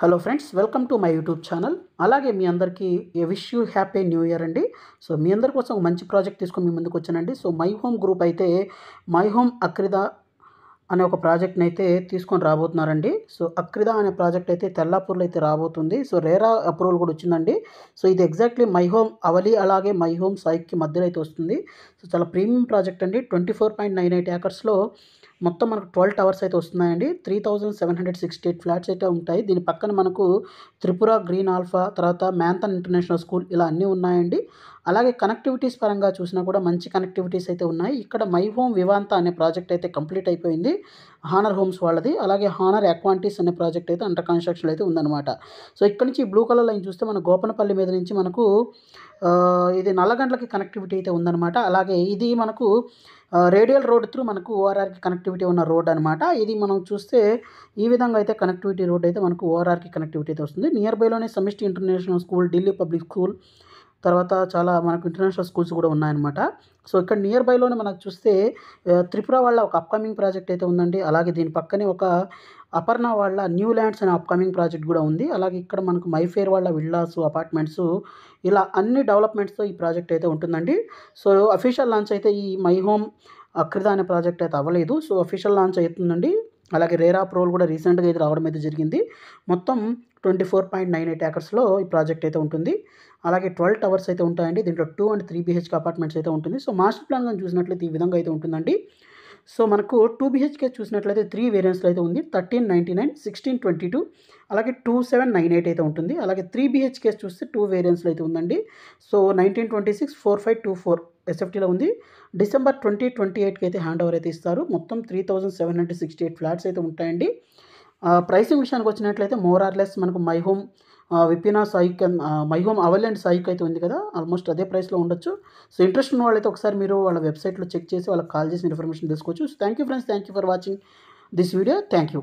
hello friends welcome to my YouTube channel అలాగే మీ అందరికీ a wish you happy new year అండి so మీ అందరి కోసం ఒక మంచి ప్రాజెక్ట్ తీసుకొని మీ ముందుకు వచ్చానండి సో మై హోమ్ గ్రూప్ అయితే మై హోమ్ అక్రిదా అనే ఒక ప్రాజెక్ట్ని అయితే తీసుకొని రాబోతున్నారండి సో అక్రిదా అనే ప్రాజెక్ట్ అయితే తెల్లాపూర్లో అయితే రాబోతుంది సో రేరా అప్రూవల్ కూడా వచ్చిందండి సో ఇది ఎగ్జాక్ట్లీ మై హోమ్ అవలి అలాగే మై హోమ్ సైక్కి మధ్యలో అయితే వస్తుంది సో చాలా ప్రీమియం ప్రాజెక్ట్ అండి twenty four point nine eight ఏకర్స్లో మొత్తం మనకు ట్వెల్వ్ టవర్స్ అయితే వస్తున్నాయండి three thousand seven hundred sixty eight flats అయితే ఉంటాయి దీని పక్కన మనకు త్రిపుర గ్రీన్ ఆల్ఫా తర్వాత మ్యాంథన్ ఇంటర్నేషనల్ స్కూల్ ఇలా అన్నీ ఉన్నాయండి అలాగే కనెక్టివిటీస్ పరంగా చూసినా కూడా మంచి కనెక్టివిటీస్ అయితే ఉన్నాయి ఇక్కడ మై హోమ్ వివాంత అనే ప్రాజెక్ట్ అయితే కంప్లీట్ అయిపోయింది హానర్ హోమ్స్ వాళ్ళది అలాగే హానర్ అక్వాంటీస్ అనే ప్రాజెక్ట్ అయితే అండర్ కన్స్ట్రక్షన్ అయితే ఉందన్నమాట సో ఇక్కడ నుంచి బ్లూ కలర్ లైన్ చూస్తే మన గోపనపల్లి మీద నుంచి మనకు ఇది నల్లగండ్లకి కనెక్టివిటీ అయితే ఉందన్నమాట అలాగే ఇది మనకు రేడియల్ రోడ్ త్రూ మనకు ఓఆర్ఆర్కి కనెక్టివిటీ ఉన్న రోడ్ అనమాట ఇది మనం చూస్తే ఈ విధంగా అయితే కనెక్టివిటీ రోడ్ అయితే మనకు ఓఆర్ఆర్కి కనెక్టివిటీ అయితే వస్తుంది నియర్ బైలోనే Samishti international school Delhi public school తర్వాత చాలా మనకు ఇంటర్నేషనల్ స్కూల్స్ కూడా ఉన్నాయన్నమాట సో ఇక్కడ నియర్ బైలోనే మనకు చూస్తే త్రిపుర వాళ్ళ ఒక అప్కమింగ్ ప్రాజెక్ట్ అయితే ఉందండి అలాగే దీని పక్కనే ఒక అపర్ణ వాళ్ళ న్యూ ల్యాండ్స్ అనే అప్కమింగ్ ప్రాజెక్ట్ కూడా ఉంది అలాగే ఇక్కడ మనకు మైఫేర్ వాళ్ళ విల్లాస్ అపార్ట్మెంట్స్ ఇలా అన్ని డెవలప్మెంట్స్తో ఈ ప్రాజెక్ట్ అయితే ఉంటుందండి సో అఫీషియల్ లాంచ్ అయితే ఈ మై హోమ్ అక్రిద అనే ప్రాజెక్ట్ అయితే అవ్వలేదు సో అఫీషియల్ లాంచ్ అవుతుందండి అలాగే రేరా ప్రోల్ కూడా రీసెంట్గా అయితే రావడం అయితే జరిగింది మొత్తం twenty four point nine eight ఏకర్స్లో ఈ ప్రాజెక్ట్ అయితే ఉంటుంది అలాగే ట్వెల్వ్ టవర్స్ అయితే ఉంటాయండి దీంట్లో two and three BHK apartments అయితే ఉంటుంది సో మాస్టర్ ప్లాన్ కానీ చూసినట్లయితే ఈ విధంగా అయితే ఉంటుందండి సో మనకు టూ బీహెచ్కే చూసినట్లయితే త్రీ వేరియన్స్లో అయితే ఉంది thirteen ninety nine sixteen twenty two అలాగే టూ సెవెన్ నైన్ ఎయిట్ అయితే ఉంటుంది అలాగే త్రీ బీహెచ్కేస్ చూస్తే టూ వేరియన్స్లో అయితే ఉందండి so nineteen twenty six four five two four ఎస్ఎఫ్టీలో ఉంది డిసెంబర్ ట్వంటీ ట్వంటీ ఎయిట్కి అయితే హ్యాండ్ ఓవర్ అయితే ఇస్తారు మొత్తం three thousand seven hundred sixty eight flats అయితే ఉంటాయండి ప్రైసింగ్ విషయానికి వచ్చినట్లయితే మోర్ ఆర్ లెస్ మనకు మై హోమ్ విపినా సైక్ మై హోమ్ అవల్ అండ్ సైక్ అయితే ఉంది కదా ఆల్మోస్ట్ అదే ప్రైస్లో ఉండొచ్చు సో ఇంట్రెస్ట్ ఉన్న వాళ్ళైతే ఒకసారి మీరు వాళ్ళ వెబ్సైట్లో చెక్ చేసి వాళ్ళకి కాల్ చేసి ఇన్ఫర్మేషన్ తీసుకోవచ్చు so thank you friends thank you for watching this video thank you